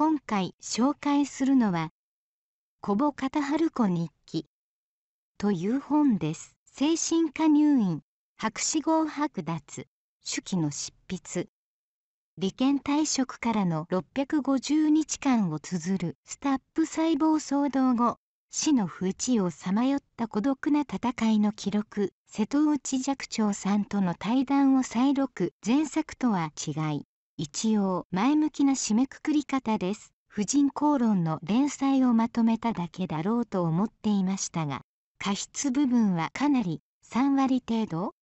今回紹介するのは「小保片春子日記」という本です。精神科入院博士号剥奪手記の執筆利権退職からの650日間を綴るスタップ細胞騒動後死の不一をさまよった孤独な戦いの記録瀬戸内寂聴さんとの対談を再録前作とは違い一応前向きな締めくくり方です。婦人公論の連載をまとめただけだろうと思っていましたが、過失部分はかなり3割程度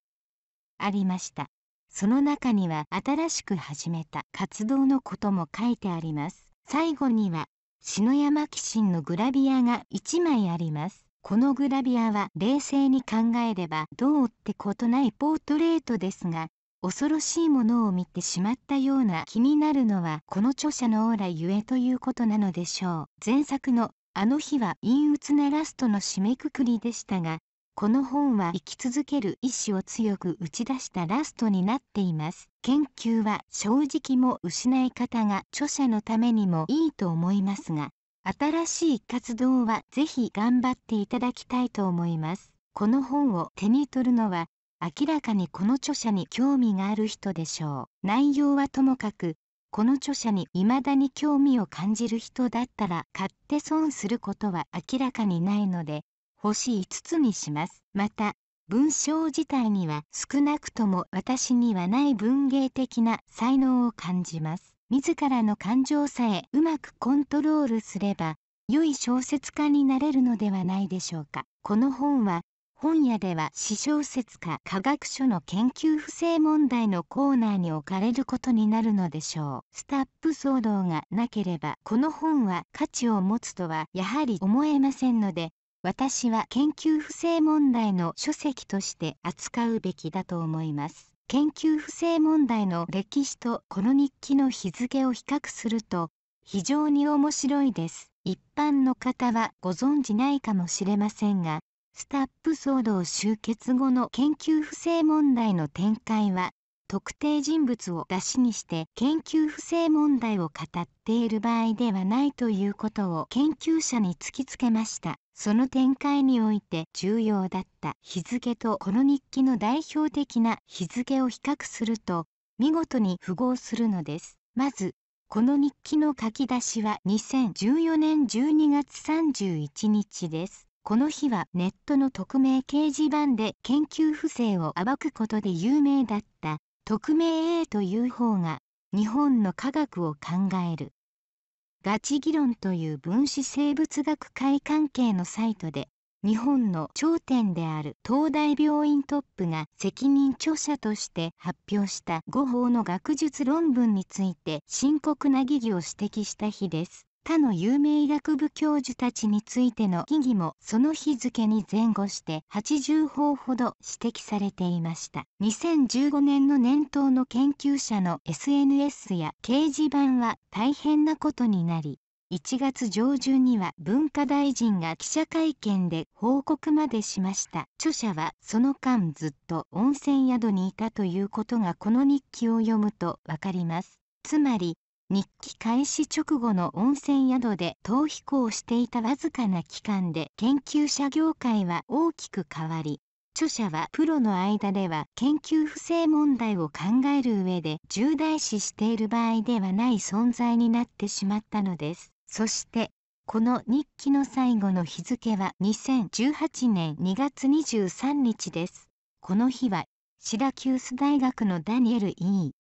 ありました。その中には新しく始めた活動のことも書いてあります。最後には篠山紀信のグラビアが1枚あります。このグラビアは冷静に考えればどうってことないポートレートですが、恐ろしいものを見てしまったような気になるのはこの著者のオーラゆえということなのでしょう前作のあの日は陰鬱なラストの締めくくりでしたがこの本は生き続ける意志を強く打ち出したラストになっています研究は正直も失い方が著者のためにもいいと思いますが新しい活動はぜひ頑張っていただきたいと思いますこの本を手に取るのは明らかにこの著者に興味がある人でしょう内容はともかくこの著者に未だに興味を感じる人だったら買って損することは明らかにないので星5つにしますまた文章自体には少なくとも私にはない文芸的な才能を感じます自らの感情さえうまくコントロールすれば良い小説家になれるのではないでしょうかこの本は本屋では私小説か科学書の研究不正問題のコーナーに置かれることになるのでしょうスタップ騒動がなければこの本は価値を持つとはやはり思えませんので私は研究不正問題の書籍として扱うべきだと思います研究不正問題の歴史とこの日記の日付を比較すると非常に面白いです一般の方はご存じないかもしれませんがスタップ騒動終結後の研究不正問題の展開は特定人物を出しにして研究不正問題を語っている場合ではないということを研究者に突きつけましたその展開において重要だった日付とこの日記の代表的な日付を比較すると見事に符合するのですまずこの日記の書き出しは2014年12月31日ですこの日はネットの匿名掲示板で研究不正を暴くことで有名だった匿名 A という方が日本の科学を考えるガチ議論という分子生物学会関係のサイトで日本の頂点である東大病院トップが責任著者として発表した5法の学術論文について深刻な疑義を指摘した日です。他の有名医学部教授たちについての疑義もその日付に前後して80報ほど指摘されていました2015年の年頭の研究者の SNS や掲示板は大変なことになり1月上旬には文化大臣が記者会見で報告までしました著者はその間ずっと温泉宿にいたということがこの日記を読むとわかりますつまり日記開始直後の温泉宿で逃避行していたわずかな期間で研究者業界は大きく変わり著者はプロの間では研究不正問題を考える上で重大視している場合ではない存在になってしまったのですそしてこの日記の最後の日付は2018年2月23日ですこの日はシラキュース大学のダニエル・ E・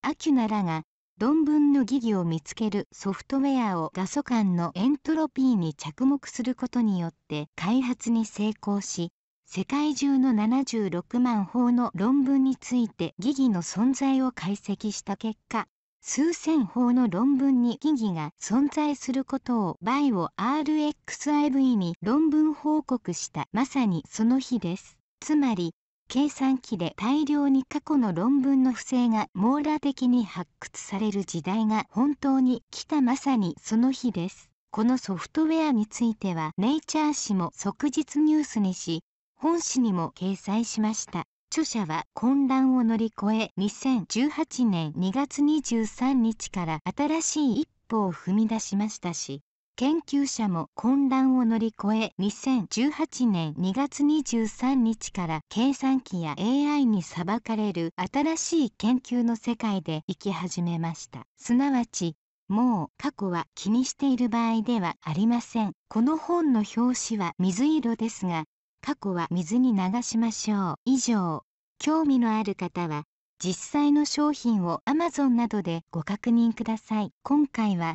アキュナらが論文の疑義を見つけるソフトウェアを画素間のエントロピーに着目することによって開発に成功し世界中の76万法の論文について疑義の存在を解析した結果数千法の論文に疑義が存在することをバイオ RXIV に論文報告したまさにその日です。つまり計算機で大量に過去の論文の不正が網羅的に発掘される時代が本当に来たまさにその日です。このソフトウェアについてはネイチャー誌も即日ニュースにし、本誌にも掲載しました。著者は混乱を乗り越え2018年2月23日から新しい一歩を踏み出しましたし研究者も混乱を乗り越え2018年2月23日から計算機や AI に裁かれる新しい研究の世界で生き始めましたすなわちもう過去は気にしている場合ではありませんこの本の表紙は水色ですが過去は水に流しましょう以上興味のある方は実際の商品を Amazon などでご確認ください今回は